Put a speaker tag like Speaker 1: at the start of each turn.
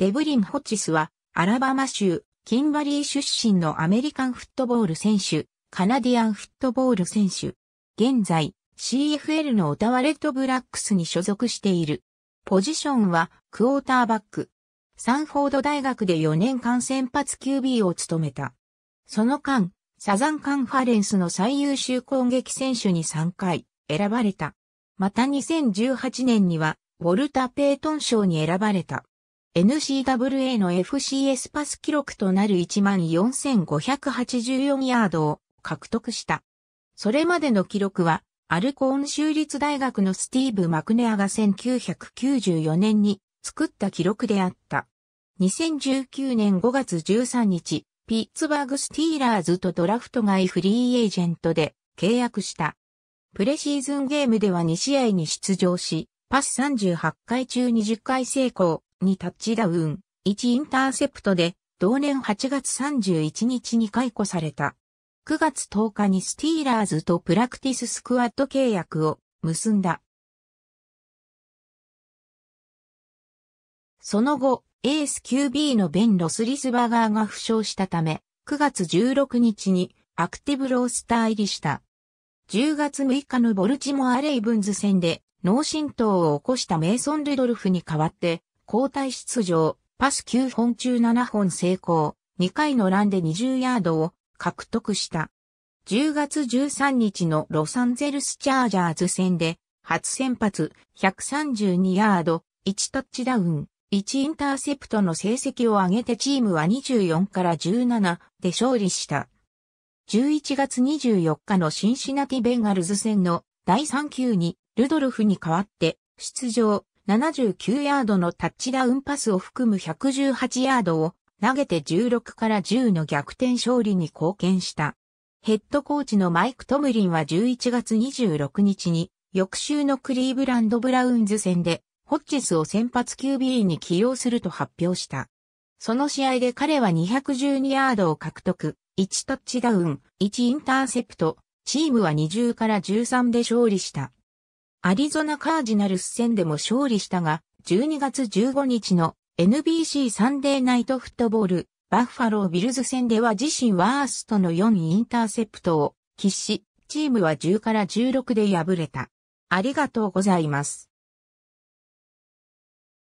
Speaker 1: デブリン・ホッスは、アラバマ州、キンバリー出身のアメリカンフットボール選手、カナディアンフットボール選手。現在、CFL のオタワレットブラックスに所属している。ポジションは、クォーターバック。サンフォード大学で4年間先発 QB を務めた。その間、サザンカンファレンスの最優秀攻撃選手に3回選ばれた。また2018年には、ウォルタ・ペイトン賞に選ばれた。NCWA の FCS パス記録となる14,584ヤードを獲得した。それまでの記録は、アルコーン州立大学のスティーブ・マクネアが1994年に作った記録であった。2019年5月13日、ピッツバーグ・スティーラーズとドラフト外フリーエージェントで契約した。プレシーズンゲームでは2試合に出場し、パス38回中20回成功、にタッチダウン、1インターセプトで、同年8月31日に解雇された。9月10日にスティーラーズとプラクティススクワッド契約
Speaker 2: を結んだ。
Speaker 1: その後、エース QB のベン・ロスリスバーガーが負傷したため、9月16日にアクティブロースター入りした。10月6日のボルチモア・レイブンズ戦で脳震盪を起こしたメイソン・ルドルフに代わって交代出場、パス9本中7本成功、2回のランで20ヤードを獲得した。10月13日のロサンゼルスチャージャーズ戦で、初先発、132ヤード、1タッチダウン、1インターセプトの成績を上げてチームは24から17で勝利した。11月24日のシンシナティベンガルズ戦の第3球にルドルフに代わって出場79ヤードのタッチダウンパスを含む118ヤードを投げて16から10の逆転勝利に貢献した。ヘッドコーチのマイク・トムリンは11月26日に翌週のクリーブランド・ブラウンズ戦でホッジスを先発 QB に起用すると発表した。その試合で彼は212ヤードを獲得、1タッチダウン、1インターセプト、チームは20から13で勝利した。アリゾナカージナルス戦でも勝利したが、12月15日の NBC サンデーナイトフットボール、バッファロービルズ戦では自身ワーストの4インターセプトを喫し、チームは10から16で敗れ
Speaker 2: た。ありがとうございます。